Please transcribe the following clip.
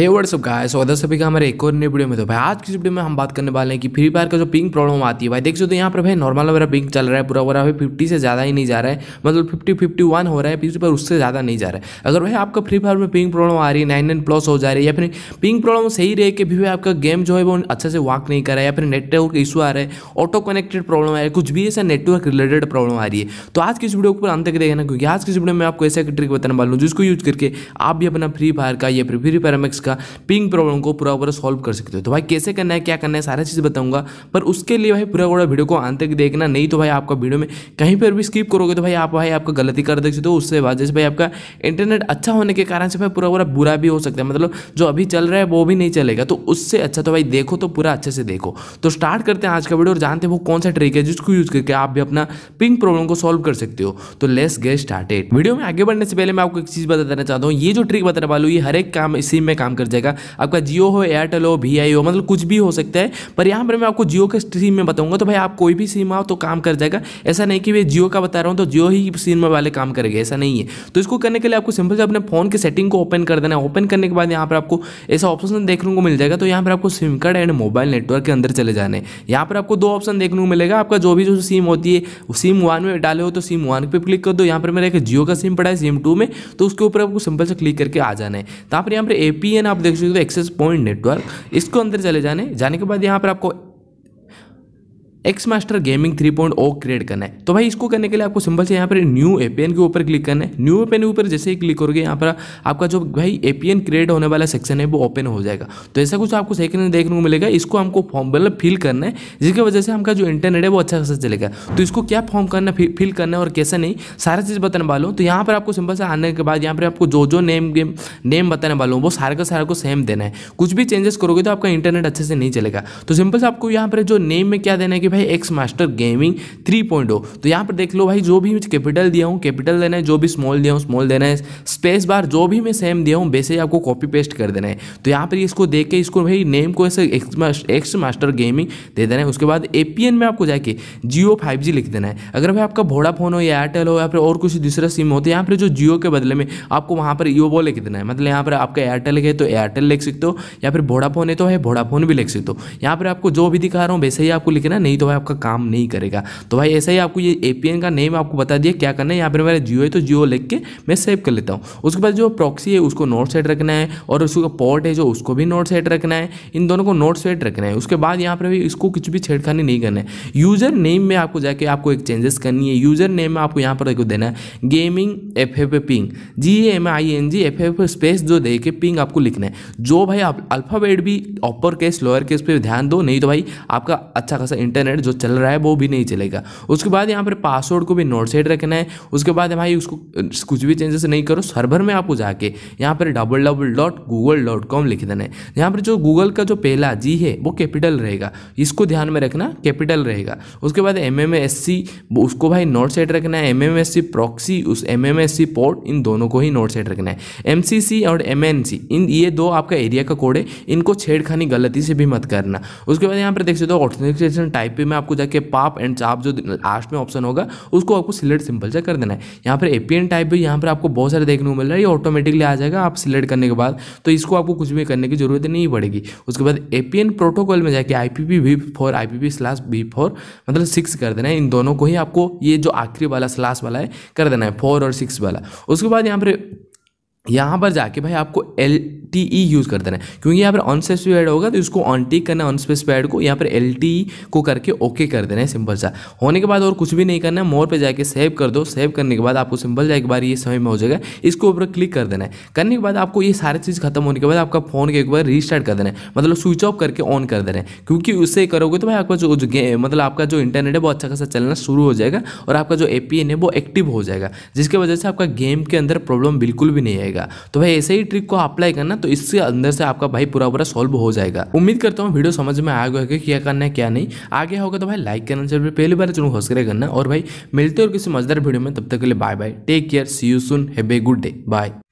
हे WhatsApp गाय सौदा सभी का हमारे एक और नई वीडियो में तो भाई आज की वीडियो में हम बात करने वाले हैं कि फ्री फायर का जो पिंग प्रॉब्लम आती है भाई देख सो तो यहाँ पर भाई नॉर्मल मेरा पिंग चल रहा है पूरा पूरा भाई फिफ्टी से ज़्यादा ही नहीं जा रहा है मतलब फिफ्टी फिफ्टी वन हो रहा है फिर पर उससे ज़्यादा नहीं जा रहा है अगर भाई आपका फ्री फायर में पिंग प्रॉब्लम आ रही है नाइन नाइन प्लस हो जा रही है या फिर पिंग प्रॉब्लम सही रहे कि भी आपका गेम जो है वो अच्छे से वर्क नहीं कर रहा है या फिर नेटवर्क इशू आ रहा है ऑटो कनेक्टेड प्रॉब्लम आ रहा है कुछ भी ऐसा नेटवर्क रिलेटेड प्रॉब्लम आ रही है तो आज की इस वीडियो को अंत तक देखना क्योंकि आज की वीडियो में आपको ऐसा ट्रिक बताने वाला हूँ जिसको यूज करके आप भी अपना फ्री फायर का या फिर फ्री फायर मैक्स का इसका पिंग प्रॉब्लम को पूरा पूरा सॉल्व कर सकते हो तो भाई कैसे करना है क्या करना है सारा चीज़ बताऊंगा पर उसके लिए भाई पूरा पूरा वीडियो को अंत तक देखना नहीं तो भाई आपका वीडियो में कहीं पर भी स्किप करोगे तो भाई आप भाई आपका गलती कर देख सकते हो उससे वजह से भाई आपका इंटरनेट अच्छा होने के कारण से भाई पूरा पूरा बुरा भी हो सकता है मतलब जो अभी चल रहा है वो भी नहीं चलेगा तो उससे अच्छा तो भाई देखो तो पूरा अच्छे से देखो तो स्टार्ट करते हैं आज का वीडियो और जानते हैं वो कौन सा ट्रिक है जिसको यूज़ करके आप भी अपना पिंग प्रॉब्लम को सॉल्व कर सकते हो तो लेस गेट स्टार्टेड वीडियो में आगे बढ़ने से पहले मैं आपको एक चीज़ बता देना चाहता हूँ ये जो ट्रिक बताने वाला हूँ ये हर एक काम इसी में काम कर जाएगा आपका जियो हो एयरटेल हो वी हो मतलब कुछ भी हो सकता है पर यहाँ पर मैं आपको जियो के सिम में बताऊँगा तो भाई आप कोई भी सिम आओ तो काम कर जाएगा ऐसा नहीं कि भाई जियो का बता रहा हूँ तो जियो ही सिम वाले काम करेंगे ऐसा नहीं है तो इसको करने के लिए आपको सिंपल से अपने फ़ोन के सेटिंग को ओपन कर देना है ओपन करने के बाद यहाँ पर आपको ऐसा ऑप्शन देखने को मिल जाएगा तो यहाँ पर आपको sim card and mobile network के अंदर चले जाने यहाँ पर आपको दो ऑप्शन देखने को मिलेगा आपका जो भी जो सिम होती है सिम वन में डाले हो तो सिम वन पे क्लिक कर दो यहाँ पर मेरा एक जियो का सिम पड़ा है सिम टू में तो उसके ऊपर आपको सिंपल से क्लिक करके आ जाना है तो पर यहाँ पर ए पी ये आप देख सकते हो एक्सेस पॉइंट नेटवर्क इसको अंदर चले जाने जाने के बाद यहाँ पर आपको X master gaming three point O create करना है तो भाई इसको करने के लिए आपको सिंपल से यहाँ पर न्यू एपीएन के ऊपर क्लिक करना है न्यू एपीएन के ऊपर जैसे ही क्लिक करोगे यहाँ पर आपका जो भाई एपीएन क्रिएट होने वाला सेक्शन है वो ओपन हो जाएगा तो ऐसा कुछ आपको सेकंड देखने को मिलेगा इसको हमको फॉर्म मतलब फिल करना है जिसकी वजह से हमका जो इंटरनेट है वो अच्छा खासा चलेगा तो इसको क्या फॉर्म करना फिल करना है और कैसे नहीं सारा चीज़ बताने वाला हूँ तो यहाँ पर आपको सिंपल से आने के बाद यहाँ पर आपको जो जो नेम गेम नेम बताने वाला हूँ वो सारे का सारा को सेम देना है कुछ भी चेंजेस करोगे तो आपका इंटरनेट अच्छे से नहीं चलेगा तो सिंपल से आपको यहाँ पर जो नेम में क्या देना है कि भाई X master gaming three point तो यहाँ पर देख लो भाई जो भी कैपिटल दिया हूँ कैपिटल देना है जो भी स्मॉल दिया हूँ स्मॉल देना है स्पेस बार जो भी मैं सेम दिया हूँ वैसे ही आपको कॉपी पेस्ट कर देना है तो यहाँ पर इसको देख के इसको भाई नेम को ऐसे एक्स मास्टर गेमिंग दे देना है उसके बाद ए में आपको जाके जियो फाइव लिख देना है अगर भाई आपका फोन हो या एयरटेल हो या फिर और कुछ दूसरा सिम हो तो यहाँ पर जो जियो के बदले में आपको वहाँ पर योबो लिख देना है मतलब यहाँ पर आपका एयरटेल है तो एयरटेल लिख सकते हो या फिर भोड़ा फोन है तो है फोन भी लिख सकते हो यहाँ पर आपको जो भी दिखा रहा हूँ वैसे ही आपको लिखना नहीं तो भाई आपका काम नहीं करेगा तो भाई ऐसा ही आपको ये ए का नेम आपको बता दिया क्या करना है यहाँ पर मेरा जियो है तो जियो लिख के मैं सेव कर लेता हूँ उसके बाद जो प्रॉक्सी है उसको नोट सेट रखना है और उसका पोर्ट है जो उसको भी नोट सेट रखना है इन दोनों को नोट सेट रखना है उसके बाद यहाँ पर भी इसको कुछ भी छेड़खानी नहीं करना है यूज़र नेम में आपको जाके आपको एक चेंजेस करनी है यूज़र नेम में आपको यहाँ पर देखो देना है gaming F F ping G M I N G F F space जो दे के पिंग आपको लिखना है जो भाई आप अल्फ़ाबेट भी अपर केस लोअर केस पर ध्यान दो नहीं तो भाई आपका अच्छा खासा इंटरनेट इंटरनेट जो चल रहा है वो भी नहीं चलेगा उसके बाद यहाँ पर पासवर्ड को भी नोट सेट रखना है उसके बाद भाई उसको कुछ भी चेंजेस नहीं करो सर्वर में आपको जाके यहाँ पर double double dot Google dot com लिख देना है यहाँ पर जो गूगल का जो पहला जी है वो कैपिटल रहेगा इसको ध्यान में रखना कैपिटल रहेगा उसके बाद एम एम एस सी उसको भाई नोट सेट रखना है M M S C proxy उस M M S C port इन दोनों को ही नोट सेट रखना है एम सी सी और एम एन सी इन ये दो आपका एरिया का कोड है इनको छेड़खानी गलती से भी मत करना उसके बाद यहाँ पर देख सकते हो ऑथेंटिकेशन टाइप पे में आपको जाके पाप एंड चाप जो लास्ट में ऑप्शन होगा उसको आपको सिलेक्ट सिंपल से कर देना है यहाँ पर एपीएन टाइप भी यहाँ पर आपको बहुत सारे देखने को मिल रहा है ये ऑटोमेटिकली आ जाएगा आप सिलेक्ट करने के बाद तो इसको आपको कुछ भी करने की जरूरत नहीं पड़ेगी उसके बाद एपीएन प्रोटोकॉल में जाके I P V four I P P slash V four मतलब सिक्स कर देना है इन दोनों को ही आपको ये जो आखिरी वाला स्लास वाला है कर देना है फोर और सिक्स वाला उसके बाद यहाँ पर यहाँ पर जाके भाई आपको एल टी ई यूज़ कर देना है क्योंकि यहाँ पर अनस्पेसिफाइड होगा तो इसको ऑन टिक करना है अनस्पेसिफाइड को यहाँ पर एल टी ई को करके ओके कर देना है सिंपल सा होने के बाद और कुछ भी नहीं करना है मोर पे जाके सेव कर दो सेव करने के बाद आपको सिंपल जाए एक बार ये समय में हो जाएगा इसको ऊपर क्लिक कर देना है करने के बाद आपको ये सारी चीज़ खत्म होने के बाद आपका फ़ोन एक बार रिस्टार्ट कर देना है मतलब स्विच ऑफ करके ऑन कर देना है क्योंकि उससे करोगे तो भाई आपका जो, गेम मतलब आपका जो इंटरनेट है वो अच्छा खासा चलना शुरू हो जाएगा और आपका जो ए पी एन है वो एक्टिव हो जाएगा जिसकी वजह से आपका गेम के अंदर प्रॉब्लम बिल्कुल भी नहीं आएगा रहेगा तो भाई ऐसे ही ट्रिक को अप्लाई करना तो इससे अंदर से आपका भाई पूरा पूरा सॉल्व हो जाएगा उम्मीद करता हूँ वीडियो समझ में आगे कि क्या करना है क्या नहीं आगे होगा तो भाई लाइक करना चाहिए पहली बार जरूर हौसले करना और भाई मिलते और किसी मजेदार वीडियो में तब तक के लिए bye bye take care see you soon have a good day bye